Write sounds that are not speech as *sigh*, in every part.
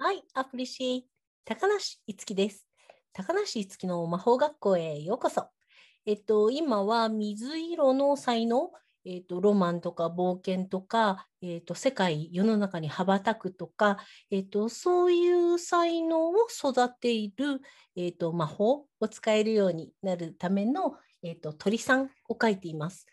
I appreciate 高梨いつきです。高梨いつきの魔法学校へようこそ。えっと、今は水色の才能、えっと、ロマンとか冒険とか、えっと、世界、世の中に羽ばたくとか、えっと、そういう才能を育ている、えっと、魔法を使えるようになるための、えっと、鳥さんを書いています。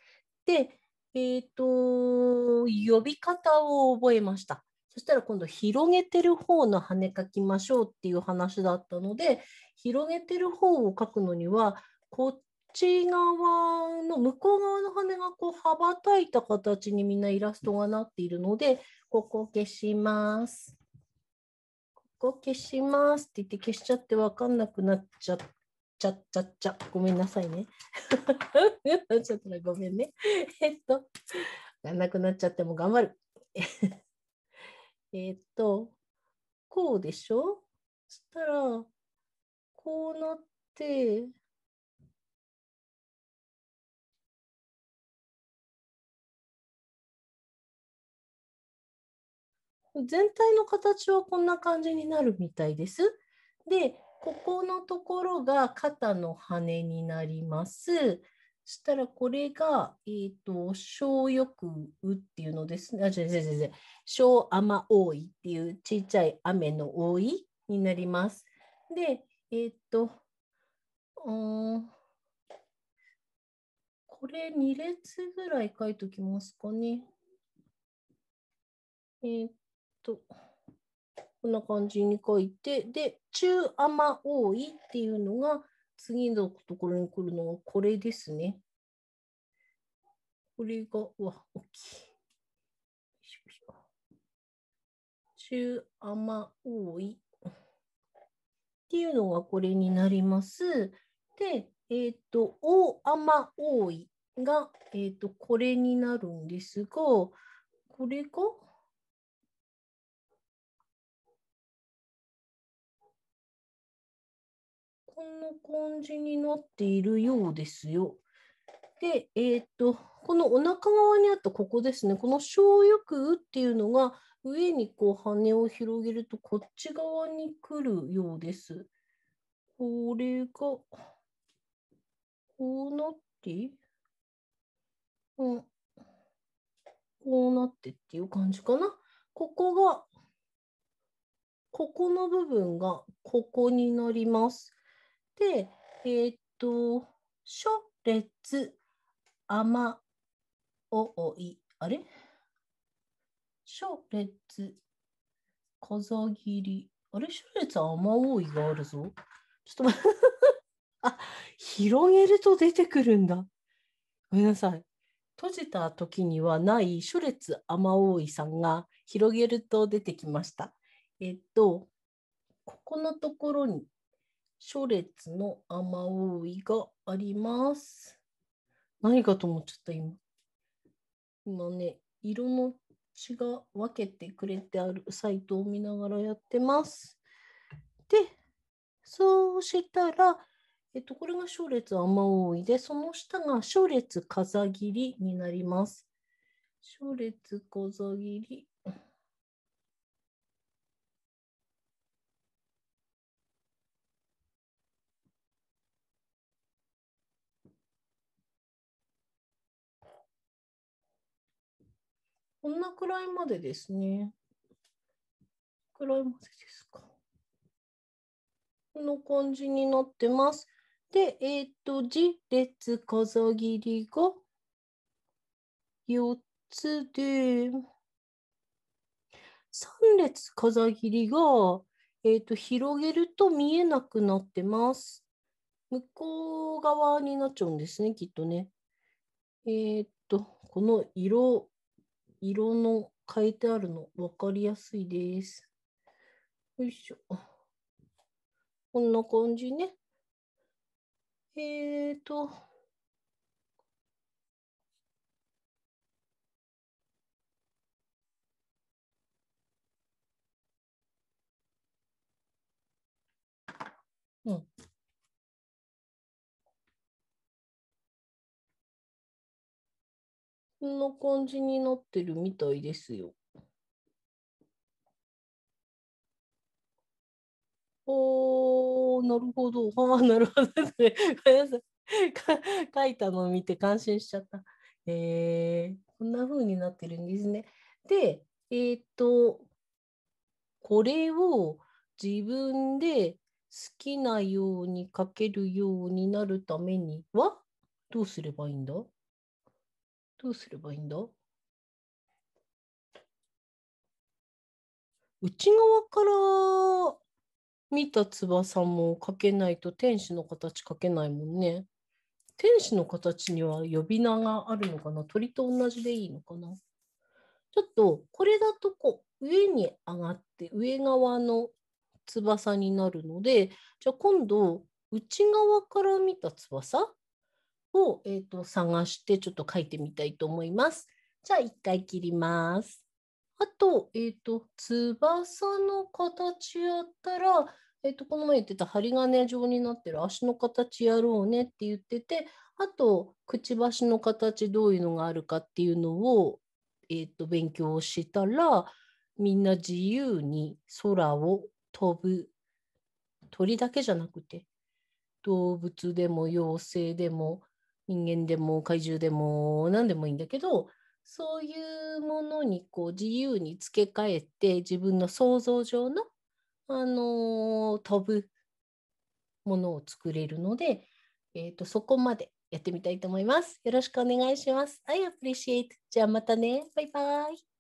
で、えっと、呼び方を覚えました。そしたら今度広げてる方の羽描きましょうっていう話だったので広げてる方を描くのにはこっち側の向こう側の羽がこう羽ばたいた形にみんなイラストがなっているのでここ消します。ここ消しますって言って消しちゃって分かんなくなっちゃった。ちゃっちゃっちゃ。ごめんなさいね。*laughs* ちょっとごめんね。えっと、んなくなっちゃっても頑張る。えっ、と、こうでしょそしたら、こうなって、全体の形はこんな感じになるみたいです。で、ここのところが肩の羽になります。したらこれが、えーと、小よくうっていうのですね。あ、違う違う違う。小雨多いっていうちっちゃい雨の多いになります。で、えっ、ー、と、うん、これ2列ぐらい書いときますかね。えっ、ー、と、こんな感じに書いて、で、中雨多いっていうのが、次のところに来るのはこれですね。これが、わ、大きい。中甘多い。っていうのがこれになります。で、えっ、ー、と、大甘多いが、えっ、ー、と、これになるんですが、これが、こんな感じになっているようですよ。で、えー、っと、このお腹側にあったここですね、この小翼っていうのが上にこう羽を広げるとこっち側に来るようです。これが、こうなって、うん、こうなってっていう感じかな。ここが、ここの部分がここになります。で、えっ、ー、と、書列、あま、おおい、あれ書列、小ざぎり、あれ書列、あまおいがあるぞ。ちょっと待って *laughs* あ、広げると出てくるんだ。ごめんなさい。閉じた時にはない諸列おいさんが広げると出てきました。えっと、ここのところに初列の雨覆いがあります。何かと思っちゃった今。今ね、色の血が分けてくれてあるサイトを見ながらやってます。で、そうしたら、えっと、これが小列雨覆いで、その下が小列風切りになります。小列風切り。こんなくらいまでですね。くらいまでですか。こんな感じになってます。で、えっ、ー、と、字列切りが4つで、3列切りが、えっ、ー、と、広げると見えなくなってます。向こう側になっちゃうんですね、きっとね。えっ、ー、と、この色色の変えてあるの分かりやすいです。よいしょ。こんな感じね。えーと。うん。んな感じになってるみたいですよ。おー、なるほど。*laughs* ああ、なるほどですね。ごめんなさい。書いたのを見て感心しちゃった。えー、こんな風になってるんですね。で、えー、っと、これを自分で好きなように書けるようになるためにはどうすればいいんだどうすればいいんだ内側から見た翼も描けないと天使の形描けないもんね。天使の形には呼び名があるのかな鳥と同じでいいのかなちょっとこれだとこう上に上がって上側の翼になるのでじゃあ今度内側から見た翼を、えーと、探してちょっと書いてみたいと思います。じゃあ一回切ります。あと、えっ、ー、と、翼の形やったら、えっ、ー、と、この前言ってた針金状になってる足の形やろうねって言ってて、あと、くちばしの形どういうのがあるかっていうのを、えっ、ー、と、勉強したら、みんな自由に空を飛ぶ。鳥だけじゃなくて、動物でも妖精でも人間でも怪獣でも何でもいいんだけどそういうものにこう自由に付け替えて自分の想像上の、あのー、飛ぶものを作れるので、えーと、そこまでやってみたいと思います。よろしくお願いします。I appreciate. じゃあまたね。バイバイ。